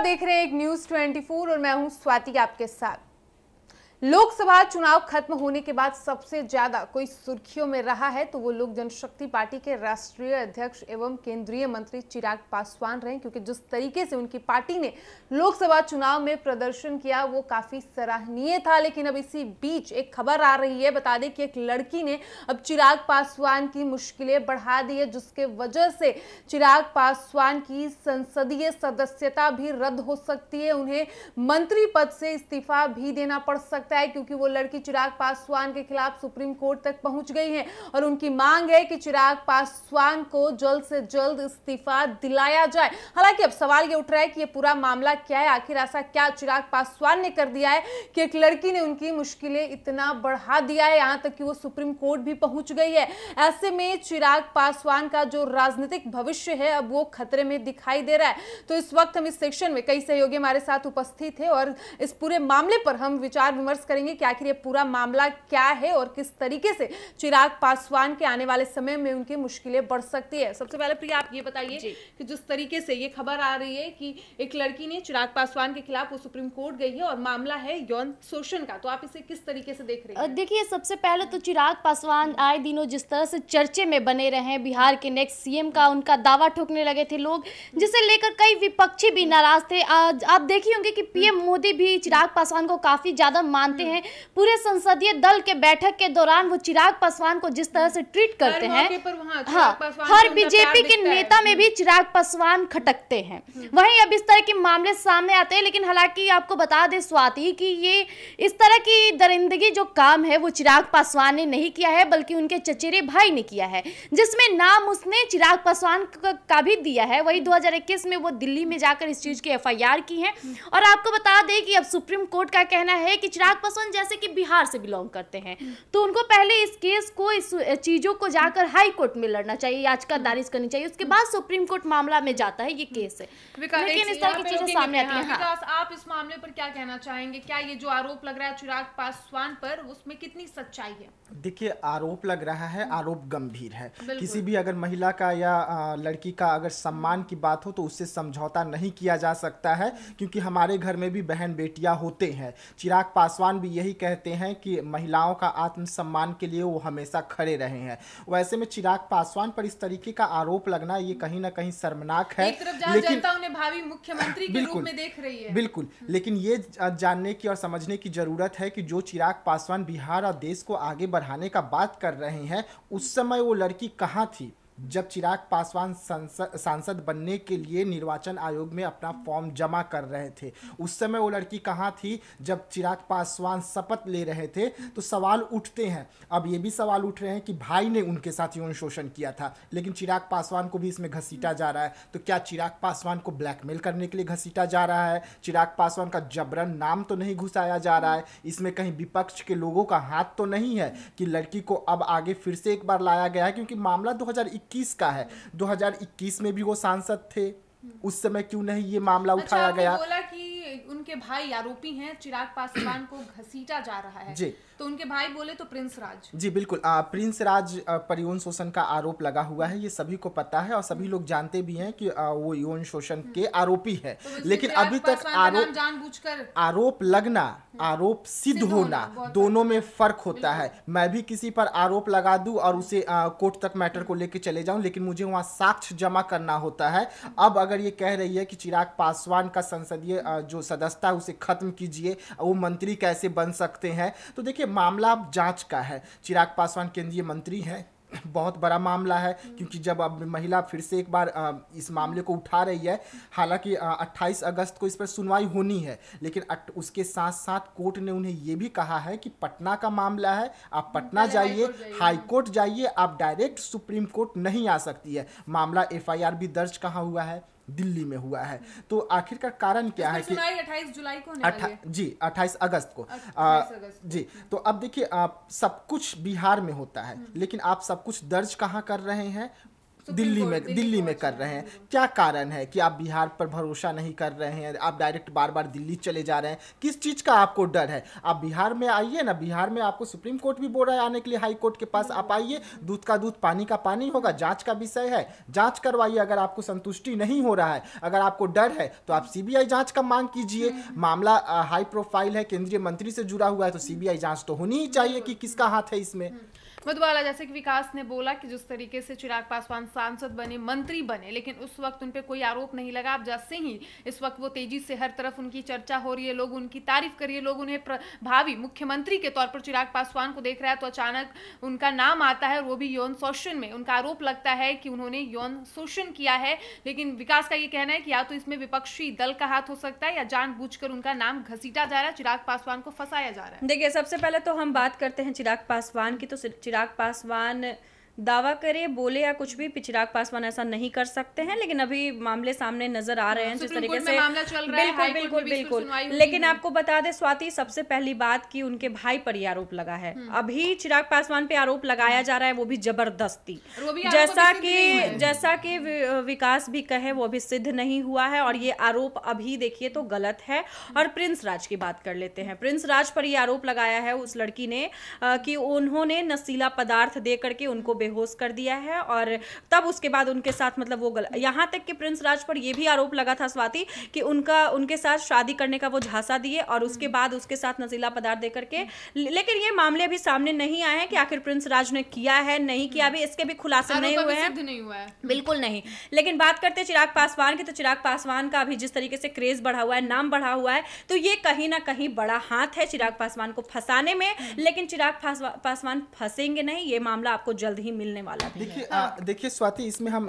आप देख रहे हैं एक न्यूज 24 और मैं हूं स्वाति आपके साथ लोकसभा चुनाव खत्म होने के बाद सबसे ज्यादा कोई सुर्खियों में रहा है तो वो लोक जनशक्ति पार्टी के राष्ट्रीय अध्यक्ष एवं केंद्रीय मंत्री चिराग पासवान रहे क्योंकि जिस तरीके से उनकी पार्टी ने लोकसभा चुनाव में प्रदर्शन किया वो काफी सराहनीय था लेकिन अब इसी बीच एक खबर आ रही है बता दें कि एक लड़की ने अब चिराग पासवान की मुश्किलें बढ़ा दी है जिसके वजह से चिराग पासवान की संसदीय सदस्यता भी रद्द हो सकती है उन्हें मंत्री पद से इस्तीफा भी देना पड़ सकता सकता है क्योंकि वो लड़की चिराग पासवान के खिलाफ सुप्रीम कोर्ट तक पहुंच गई है और उनकी मांग है कि चिराग पासवान को जल्द से जल्द इस्तीफा दिलाया जाए हालांकि अब सवाल ये उठ रहा है कि ये पूरा मामला क्या है आखिर ऐसा क्या चिराग पासवान ने कर दिया है कि एक लड़की ने उनकी मुश्किलें इतना बढ़ा दिया है यहां तक कि वो सुप्रीम कोर्ट भी पहुंच गई है ऐसे में चिराग पासवान का जो राजनीतिक भविष्य है अब वो खतरे में दिखाई दे रहा है तो इस वक्त हम इस सेक्शन में कई सहयोगी हमारे साथ उपस्थित थे और इस पूरे मामले पर हम विचार विमर्श डिस्कस करेंगे कि आखिर ये पूरा मामला क्या है और किस तरीके से चिराग पासवान के आने वाले समय में उनकी मुश्किलें बढ़ सकती है सबसे पहले प्रिया आप ये बताइए कि जिस तरीके से ये खबर आ रही है कि एक लड़की ने चिराग पासवान के खिलाफ वो सुप्रीम कोर्ट गई है और मामला है यौन शोषण का तो आप इसे किस तरीके से देख रहे हैं देखिए सबसे पहले तो चिराग पासवान आए दिनों जिस तरह से चर्चे में बने रहे हैं बिहार के नेक्स्ट सीएम का उनका दावा ठोकने लगे थे लोग जिसे लेकर कई विपक्षी भी नाराज थे आज आप देखिए होंगे कि पीएम मोदी भी चिराग पासवान को काफी ज्यादा मान जानते हैं पूरे संसदीय दल के बैठक के दौरान वो चिराग पासवान को जिस तरह से ट्रीट करते हैं हाँ हर बीजेपी के नेता में भी हम्म। चिराग पासवान खटकते हैं हम्म। वहीं अब इस तरह के मामले सामने आते हैं लेकिन हालांकि आपको बता दें स्वाति कि ये इस तरह की दरिंदगी जो काम है वो चिराग पासवान ने नहीं किया है बल्कि उनके चचेरे भाई ने किया है जिसमें नाम उसने चिराग पासवान का भी दिया है वही 2021 हम्म। में वो दिल्ली में जाकर इस चीज़ की एफआईआर की है और आपको बता दें कि अब सुप्रीम कोर्ट का कहना है कि चिराग नागपासवान जैसे कि बिहार से बिलोंग करते हैं तो उनको पहले इस केस को इस चीज़ों को जाकर हाई कोर्ट में लड़ना चाहिए याचिका दारिज करनी चाहिए उसके बाद सुप्रीम कोर्ट मामला में जाता है ये केस है लेकिन इस तरह की चीज़ें सामने आती हैं हाँ। हाँ। आप इस मामले पर क्या कहना चाहेंगे क्या ये जो आरोप लग रहा है चिराग पासवान पर उसमें कितनी सच्चाई है देखिए आरोप लग रहा है आरोप गंभीर है किसी भी अगर महिला का या लड़की का अगर सम्मान की बात हो तो उससे समझौता नहीं किया जा सकता है क्योंकि हमारे घर में भी बहन बेटियां होते हैं चिराग पासवान विद्वान भी यही कहते हैं कि महिलाओं का आत्मसम्मान के लिए वो हमेशा खड़े रहे हैं वैसे में चिराग पासवान पर इस तरीके का आरोप लगना ये कहीं ना कहीं शर्मनाक है लेकिन भावी मुख्यमंत्री के रूप में देख रही है बिल्कुल लेकिन ये जानने की और समझने की जरूरत है कि जो चिराग पासवान बिहार और देश को आगे बढ़ाने का बात कर रहे हैं उस समय वो लड़की कहाँ थी जब चिराग पासवान सांसद बनने के लिए निर्वाचन आयोग में अपना फॉर्म जमा कर रहे थे उस समय वो लड़की कहाँ थी जब चिराग पासवान शपथ ले रहे थे तो सवाल उठते हैं अब ये भी सवाल उठ रहे हैं कि भाई ने उनके साथ यौन शोषण किया था लेकिन चिराग पासवान को भी इसमें घसीटा जा रहा है तो क्या चिराग पासवान को ब्लैकमेल करने के लिए घसीटा जा रहा है चिराग पासवान का जबरन नाम तो नहीं घुसाया जा रहा है इसमें कहीं विपक्ष के लोगों का हाथ तो नहीं है कि लड़की को अब आगे फिर से एक बार लाया गया है क्योंकि मामला दो 2021 का है 2021 में भी वो सांसद थे उस समय क्यों नहीं ये मामला अच्छा, उठाया अच्छा, गया बोला कि उनके भाई आरोपी हैं चिराग पासवान को घसीटा जा रहा है जी तो उनके भाई बोले तो प्रिंस राज जी बिल्कुल आ, प्रिंस राज पर यौन शोषण का आरोप लगा हुआ है ये सभी को पता है और सभी लोग जानते भी हैं कि आ, वो यौन शोषण के हम्म। आरोपी है तो लेकिन अभी तक आरोप जानबूझकर आरोप लगना हम्म। आरोप सिद्ध होना दोनों में फर्क होता है मैं भी किसी पर आरोप लगा दूं और उसे कोर्ट तक मैटर को लेकर चले जाऊं लेकिन मुझे वहां साक्ष्य जमा करना होता है हम्म। अब अगर ये कह रही है कि चिराग पासवान का संसदीय जो सदस्यता उसे ख़त्म कीजिए वो मंत्री कैसे बन सकते हैं तो देखिए मामला अब जाँच का है चिराग पासवान केंद्रीय मंत्री हैं बहुत बड़ा मामला है क्योंकि जब अब महिला फिर से एक बार इस मामले को उठा रही है हालांकि 28 अगस्त को इस पर सुनवाई होनी है लेकिन उसके साथ साथ कोर्ट ने उन्हें ये भी कहा है कि पटना का मामला है आप पटना जाइए हाई कोर्ट जाइए आप डायरेक्ट सुप्रीम कोर्ट नहीं आ सकती है मामला एफआईआर भी दर्ज कहाँ हुआ है दिल्ली में हुआ है तो आखिर का कारण क्या है कि अट्ठाईस जुलाई को अठा, जी अट्ठाईस अगस्त को 28 अगस्त जी तो अब देखिए आप सब कुछ बिहार में होता है हम्म। लेकिन आप सब कुछ दर्ज कहाँ कर रहे हैं दिल्ली में दिल्ली, में अच्छा कर रहे हैं क्या कारण है कि आप बिहार पर भरोसा नहीं कर रहे हैं आप डायरेक्ट बार बार दिल्ली चले जा रहे हैं किस चीज़ का आपको डर है आप बिहार में आइए ना बिहार में आपको सुप्रीम कोर्ट भी बोल रहा है आने के लिए हाई कोर्ट के पास आप आइए दूध का दूध पानी का पानी होगा जाँच का विषय है जाँच करवाइए अगर आपको संतुष्टि नहीं हो रहा है अगर आपको डर है तो आप सीबीआई जाँच का मांग कीजिए हम्म। मामला हाई प्रोफाइल है केंद्रीय मंत्री से जुड़ा हुआ है तो सी जाँच तो होनी ही चाहिए कि किसका हाथ है इसमें हम्म। मधुबाला जैसे कि विकास ने बोला कि जिस तरीके से चिराग पासवान सांसद बने मंत्री बने लेकिन उस वक्त उन पर कोई आरोप नहीं लगा अब जैसे ही इस वक्त वो तेजी से हर तरफ उनकी चर्चा हो रही है लोग उनकी तारीफ कर रही है लोग उन्हें भावी मुख्यमंत्री के तौर पर चिराग पासवान को देख रहा है तो अचानक उनका नाम आता है और वो भी यौन शोषण में उनका आरोप लगता है कि उन्होंने यौन शोषण किया है लेकिन विकास का ये कहना है कि या तो इसमें विपक्षी दल का हाथ हो सकता है या जान उनका नाम घसीटा जा रहा है चिराग पासवान को फंसाया जा रहा है देखिए सबसे पहले तो हम बात करते हैं चिराग पासवान की तो चिराग पासवान दावा करे बोले या कुछ भी चिराग पासवान ऐसा नहीं कर सकते हैं लेकिन अभी मामले सामने नजर आ रहे हैं जिस तरीके से बिल्कुल बिल्कुल बिल्कुल लेकिन आपको बता दे स्वाति सबसे पहली बात कि उनके भाई पर ही आरोप लगा है हम्म। अभी चिराग पासवान पे आरोप लगाया जा रहा है वो भी जबरदस्ती जैसा कि जैसा कि विकास भी कहे वो अभी सिद्ध नहीं हुआ है और ये आरोप अभी देखिए तो गलत है और प्रिंस राज की बात कर लेते हैं प्रिंस राज पर ये आरोप लगाया है उस लड़की ने कि उन्होंने नशीला पदार्थ दे करके उनको बेहद बेहोश कर दिया है और तब उसके बाद उनके साथ मतलब वो गल यहाँ तक कि प्रिंस राज पर यह भी आरोप लगा था स्वाति कि उनका उनके साथ शादी करने का वो झांसा दिए और उसके हम्म। बाद उसके साथ नजीला पदार्थ देकर के लेकिन ये मामले अभी सामने नहीं आए हैं कि आखिर प्रिंस राज ने किया है नहीं किया हम्म। अभी इसके भी खुलासे नहीं हुए हैं नहीं हुआ है बिल्कुल नहीं लेकिन बात करते चिराग पासवान की तो चिराग पासवान का अभी जिस तरीके से क्रेज बढ़ा हुआ है नाम बढ़ा हुआ है तो ये कहीं ना कहीं बड़ा हाथ है चिराग पासवान को फंसाने में हम्म। लेकिन चिराग पासवान फंसेंगे नहीं ये मामला आपको जल्द ही ही मिलने वाला देखिए हाँ। देखिए स्वाति इसमें हम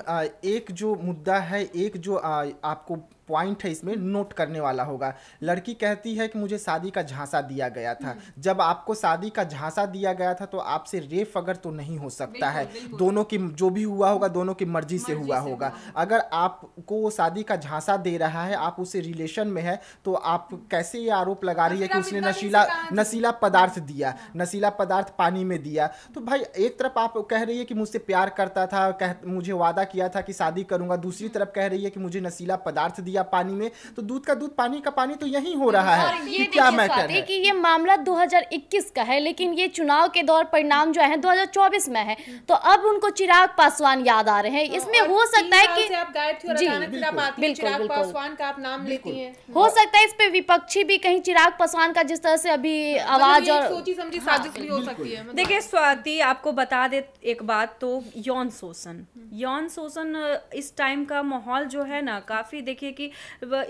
एक जो मुद्दा है एक जो आपको पॉइंट है इसमें नोट करने वाला होगा लड़की कहती है कि मुझे शादी का झांसा दिया गया था जब आपको शादी का झांसा दिया गया था तो आपसे रेफ अगर तो नहीं हो सकता है दोनों की जो भी हुआ होगा दोनों की मर्जी से हुआ होगा अगर आपको वो शादी का झांसा दे रहा है आप उसे रिलेशन में है तो आप कैसे ये आरोप लगा रही है कि उसने नशीला हाँ नशीला पदार्थ दिया नशीला पदार्थ पानी में दिया तो भाई एक तरफ आप कह रही है कि मुझसे प्यार करता था कह मुझे वादा किया था कि शादी करूंगा दूसरी तरफ कह रही है कि मुझे नशीला पदार्थ दिया या पानी में तो दूध का दूध पानी का पानी तो यही हो रहा है ये क्या मैटर है कि ये मामला 2021 का है लेकिन ये चुनाव के दौर परिणाम जो है 2024 में है तो अब उनको चिराग पासवान याद आ रहे हैं हाँ, इसमें हो सकता है कि आप गायब चिराग पासवान का आप नाम लेती हैं हो सकता है इस पे विपक्षी भी कहीं चिराग पासवान का जिस तरह से अभी हाँ, मतलब आवाज और सोची समझी हाँ। साजिश भी हो सकती है मतलब। देखिए स्वाति आपको बता दे एक बात तो यौन शोषण हम्म। यौन शोषण इस टाइम का माहौल जो है ना काफी देखिए कि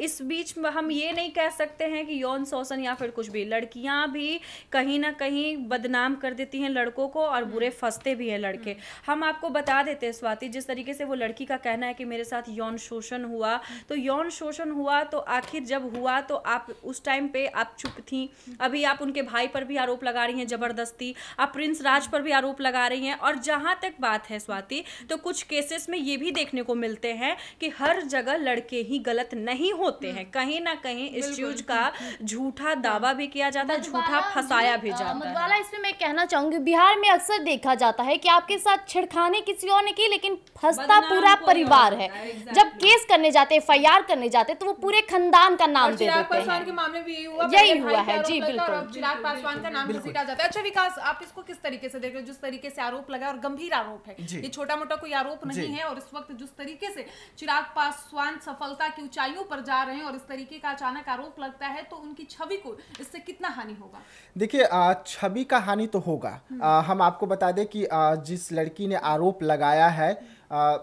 इस बीच हम ये नहीं कह सकते हैं कि यौन शोषण या फिर कुछ भी लड़कियां भी कहीं ना कहीं बदनाम कर देती हैं लड़कों को और बुरे हम्म। फंसते भी हैं लड़के हम्म। हम आपको बता देते हैं स्वाति जिस तरीके से वो लड़की का कहना है कि मेरे साथ यौन शोषण हुआ हम्म। तो यौन शोषण हुआ तो आखिर जब हुआ तो आप उस टाइम पे आप चुप थी अभी आप उनके भाई पर भी आरोप लगा रही हैं जबरदस्ती आप प्रिंस राज पर भी आरोप लगा रही हैं और जहां तक बात है स्वाति तो कुछ केसेस में ये भी देखने को मिलते हैं कि हर जगह लड़के ही गलत गलत नहीं होते हैं हम्म। कहीं ना कहीं इस चीज का हम्म। झूठा दावा भी किया जाता है झूठा फसाया भी जाता है इसमें मैं कहना चाहूंगी बिहार में अक्सर देखा जाता है कि आपके साथ छिड़खाने किसी और ने की लेकिन फंसता पूरा परिवार है जब केस करने जाते एफ करने जाते तो वो पूरे खानदान का नाम दे देते हैं के मामले में यही हुआ यही हुआ है जी बिल्कुल चिराग पासवान का नाम भी जाता है अच्छा विकास आप इसको किस तरीके से देख रहे हो जिस तरीके से आरोप लगा और गंभीर आरोप है ये छोटा मोटा कोई आरोप नहीं है और इस वक्त जिस तरीके से चिराग पासवान सफलता की ऊंचाइयों पर जा रहे हैं और इस तरीके का अचानक आरोप लगता है तो उनकी छवि को इससे कितना हानि होगा देखिए छवि का हानि तो होगा आ, हम आपको बता दें कि आ, जिस लड़की ने आरोप लगाया है आ,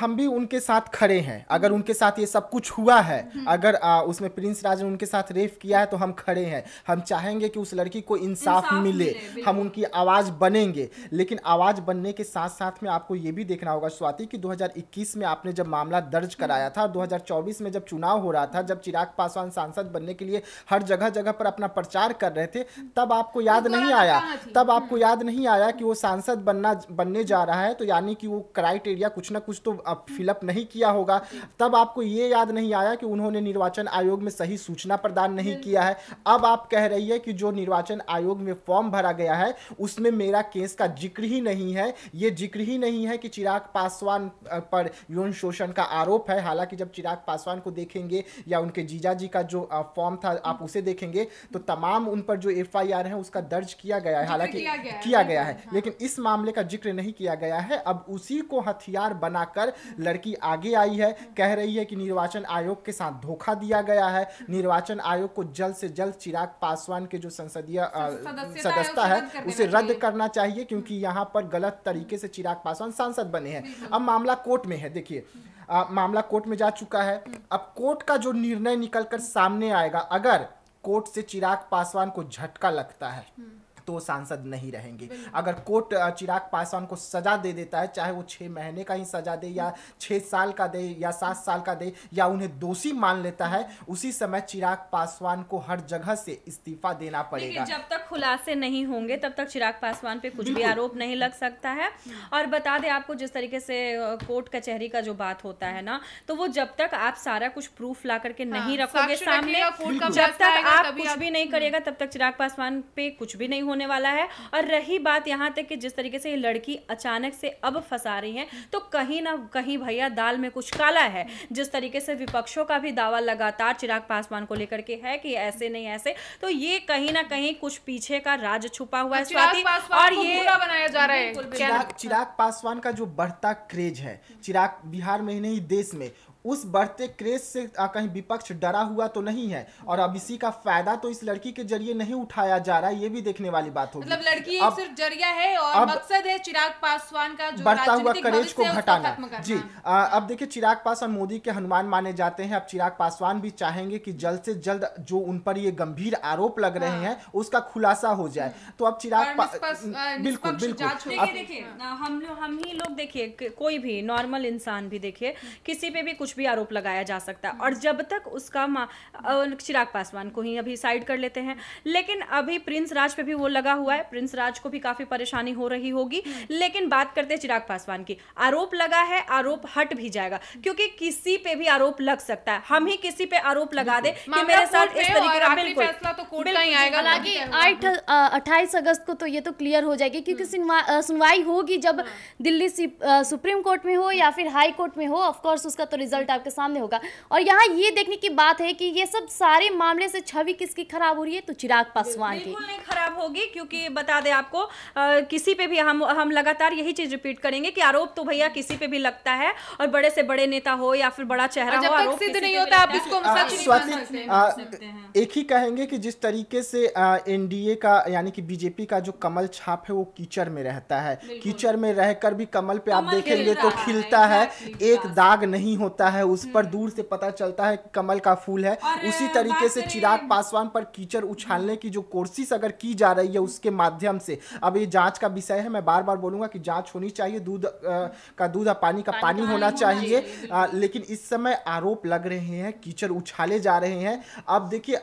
हम भी उनके साथ खड़े हैं अगर हम्म। उनके साथ ये सब कुछ हुआ है हम्म। अगर आ, उसमें प्रिंस राज ने उनके साथ रेप किया है तो हम खड़े हैं हम चाहेंगे कि उस लड़की को इंसाफ मिले, मिले हम उनकी आवाज़ बनेंगे लेकिन आवाज़ बनने के साथ साथ में आपको ये भी देखना होगा स्वाति कि 2021 में आपने जब मामला दर्ज हम्म। कराया था 2024 में जब चुनाव हो रहा था जब चिराग पासवान सांसद बनने के लिए हर जगह जगह पर अपना प्रचार कर रहे थे तब आपको तो याद नहीं तो आया तब आपको याद नहीं आया कि वो सांसद बनना बनने जा रहा है तो यानी कि वो क्राइटेरिया कुछ ना कुछ तो फिलअप नहीं किया होगा तब आपको ये याद नहीं आया कि उन्होंने निर्वाचन आयोग में सही सूचना प्रदान नहीं किया है अब आप कह रही है कि जो निर्वाचन आयोग में फॉर्म भरा गया है उसमें मेरा केस का जिक्र ही नहीं है ये जिक्र ही नहीं है कि चिराग पासवान पर यौन शोषण का आरोप है हालांकि जब चिराग पासवान को देखेंगे या उनके जीजा जी का जो फॉर्म था आप उसे देखेंगे तो तमाम उन पर जो एफ है उसका दर्ज किया गया है हालांकि किया गया, किया गया है हाँ। लेकिन इस मामले का जिक्र नहीं किया गया है अब उसी को हथियार बनाकर लड़की आगे आई है कह रही है कि निर्वाचन आयोग के साथ धोखा दिया गया है निर्वाचन आयोग को जल्द से जल्द चिराग पासवान के जो संसदीय सदस्यता है उसे रद्द करना चाहिए क्योंकि यहाँ पर गलत तरीके से चिराग पासवान सांसद बने हैं अब मामला कोर्ट में है देखिए मामला कोर्ट में जा चुका है अब कोर्ट का जो निर्णय निकलकर सामने आएगा अगर कोर्ट से चिराग पासवान को झटका लगता है हम्म। तो सांसद नहीं रहेंगे अगर कोर्ट चिराग पासवान को सजा दे देता है चाहे वो छः महीने का ही सजा दे या छः साल का दे या सात साल का दे या उन्हें दोषी मान लेता है उसी समय चिराग पासवान को हर जगह से इस्तीफा देना पड़ेगा जब तक खुलासे नहीं होंगे तब तक चिराग पासवान पे कुछ भी आरोप नहीं लग सकता है और बता दे आपको जिस तरीके से कोर्ट कचहरी का, का जो बात होता है ना तो वो जब तक आप सारा कुछ प्रूफ ला करके नहीं हाँ, रखोगे सामने जब तक आप कुछ भी नहीं करेगा तब तक चिराग पासवान पे कुछ भी नहीं होने होने वाला है और रही बात यहाँ तक कि जिस तरीके से ये लड़की अचानक से अब फंसा रही है तो कहीं ना कहीं भैया दाल में कुछ काला है जिस तरीके से विपक्षों का भी दावा लगातार चिराग पासवान को लेकर के है कि ऐसे नहीं ऐसे तो ये कहीं ना कहीं कुछ पीछे का राज छुपा हुआ है हाँ, स्वाति और ये बनाया जा रहा है चिराग पासवान का जो बढ़ता क्रेज है चिराग बिहार में ही नहीं देश में उस बढ़ते क्रेज से कहीं विपक्ष डरा हुआ तो नहीं है और अब इसी का फायदा तो इस लड़की के जरिए नहीं उठाया जा रहा है ये भी देखने वाली बात होगी मतलब लड़की अब, सिर्फ जरिया है और मकसद है चिराग पासवान का जो बढ़ता हुआ क्रेज को घटाना जी आ, अब देखिए चिराग पासवान मोदी के हनुमान माने जाते हैं अब चिराग पासवान भी चाहेंगे की जल्द से जल्द जो उन पर ये गंभीर आरोप लग रहे हाँ। हैं उसका खुलासा हो जाए तो अब चिराग बिल्कुल बिल्कुल हम हम ही लोग देखिए कोई भी नॉर्मल इंसान भी देखिए किसी पे भी कुछ कुछ भी आरोप लगाया जा सकता है और हम्म। जब तक उसका चिराग पासवान को ही अभी साइड कर लेते हैं लेकिन अभी प्रिंस राज पे भी वो लगा हुआ है प्रिंस राज को भी काफ़ी परेशानी हो रही होगी हम्म। लेकिन बात करते हैं चिराग पासवान की आरोप लगा है आरोप हट भी जाएगा हम्म। क्योंकि किसी पे भी आरोप लग सकता है हम ही किसी पे आरोप लगा दे कि मेरे साथ इस तरीके का बिल्कुल फैसला तो कोर्ट का ही आएगा हालांकि आठ अट्ठाईस अगस्त को तो ये तो क्लियर हो जाएगी क्योंकि सुनवाई होगी जब हाँ। दिल्ली सुप्रीम कोर्ट में हो या फिर हाई कोर्ट में हो ऑफकोर्स उसका तो रिजल्ट रिजल्ट आपके सामने होगा और यहाँ ये देखने की बात है कि ये सब सारे मामले से छवि किसकी खराब हो रही है तो चिराग पासवान की नहीं खराब होगी क्योंकि बता दे आपको आ, किसी पे भी हम हम लगातार यही चीज रिपीट करेंगे कि आरोप तो भैया किसी पे भी लगता है और बड़े से बड़े नेता हो या फिर बड़ा चेहरा हो आरोप सिद्ध नहीं होता आप इसको एक ही कहेंगे कि जिस तरीके से एनडीए का यानी कि बीजेपी का जो कमल छाप है वो कीचड़ में रहता है कीचड़ में रहकर भी कमल पे आप देखेंगे तो खिलता है एक दाग नहीं होता है उस पर हम्म। दूर से पता चलता है कमल का फूल है उसी तरीके से चिराग पासवान पर कीचड़ उछालने की जो कोशिश अगर की जा रही है उसके माध्यम से अब ये जांच का विषय है मैं बार बार बोलूंगा कि जांच होनी चाहिए दूध का दूध और पानी का पानी होना चाहिए लेकिन इस समय आरोप लग रहे हैं कीचड़ उछाले जा रहे हैं अब देखिए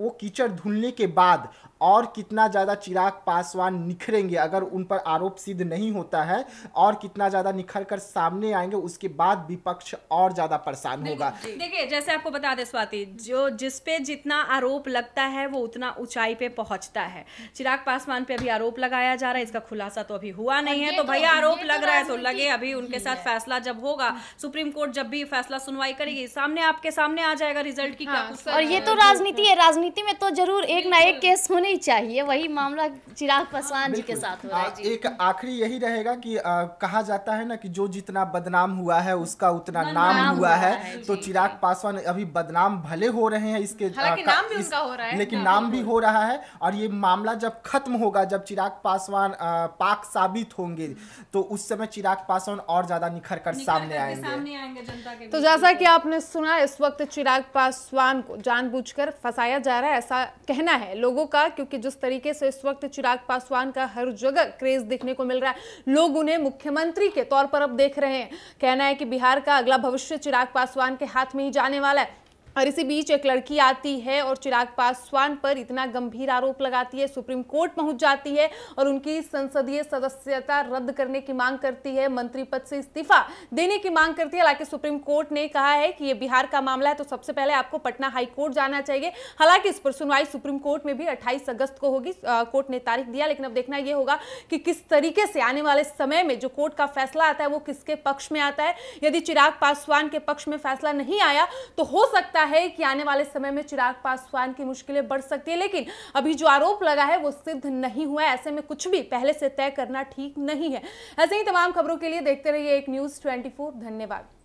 वो कीचड़ धुलने के बाद और कितना ज़्यादा चिराग पासवान निखरेंगे अगर उन पर आरोप सिद्ध नहीं होता है और कितना ज़्यादा निखर कर सामने आएंगे उसके बाद विपक्ष और ज़्यादा परेशान होगा देखिए जैसे आपको बता दें स्वाति जो जिस पे जितना आरोप लगता है वो उतना ऊंचाई पे पहुंचता है चिराग पासवान पे अभी आरोप लगाया जा रहा है इसका खुलासा तो अभी हुआ नहीं हाँ, है तो, तो भैया आरोप तो लग रहा है तो लगे अभी उनके साथ फैसला जब होगा हाँ। सुप्रीम कोर्ट जब भी फैसला सुनवाई करेगी सामने आपके सामने आ जाएगा रिजल्ट की क्या हाँ, और ये तो राजनीति है राजनीति में तो जरूर एक ना एक केस होने नहीं चाहिए वही मामला चिराग पासवान जी के साथ हो रहा है एक आखिरी यही रहेगा कि आ, कहा जाता है ना कि जो जितना बदनाम हुआ है उसका उतना नाम, नाम हुआ, हुआ है, है तो चिराग पासवान अभी बदनाम भले हो रहे हैं इसके आ, नाम भी इस, उनका हो रहा है लेकिन हाँ, नाम भी हो रहा है और ये मामला जब खत्म होगा जब चिराग पासवान पाक साबित होंगे तो उस समय चिराग पासवान और ज्यादा निखर कर सामने आएंगे तो जैसा तो। की आपने सुना इस वक्त चिराग पासवान को जानबूझकर फंसाया जा रहा है ऐसा कहना है लोगों का क्योंकि जिस तरीके से इस वक्त चिराग पासवान का हर जगह क्रेज देखने को मिल रहा है लोग उन्हें मुख्यमंत्री के तौर पर अब देख रहे हैं कहना है कि बिहार का अगला भविष्य चिराग पासवान के हाथ में ही जाने वाला है और इसी बीच एक लड़की आती है और चिराग पासवान पर इतना गंभीर आरोप लगाती है सुप्रीम कोर्ट पहुंच जाती है और उनकी संसदीय सदस्यता रद्द करने की मांग करती है मंत्री पद से इस्तीफा देने की मांग करती है हालांकि सुप्रीम कोर्ट ने कहा है कि ये बिहार का मामला है तो सबसे पहले आपको पटना हाईकोर्ट जाना चाहिए हालांकि इस पर सुनवाई सुप्रीम कोर्ट में भी अट्ठाईस अगस्त को होगी कोर्ट ने तारीख दिया लेकिन अब देखना यह होगा कि किस तरीके से आने वाले समय में जो कोर्ट का फैसला आता है वो किसके पक्ष में आता है यदि चिराग पासवान के पक्ष में फैसला नहीं आया तो हो सकता है कि आने वाले समय में चिराग पासवान की मुश्किलें बढ़ सकती है लेकिन अभी जो आरोप लगा है वो सिद्ध नहीं हुआ है ऐसे में कुछ भी पहले से तय करना ठीक नहीं है ऐसे ही तमाम खबरों के लिए देखते रहिए एक न्यूज़ ट्वेंटी धन्यवाद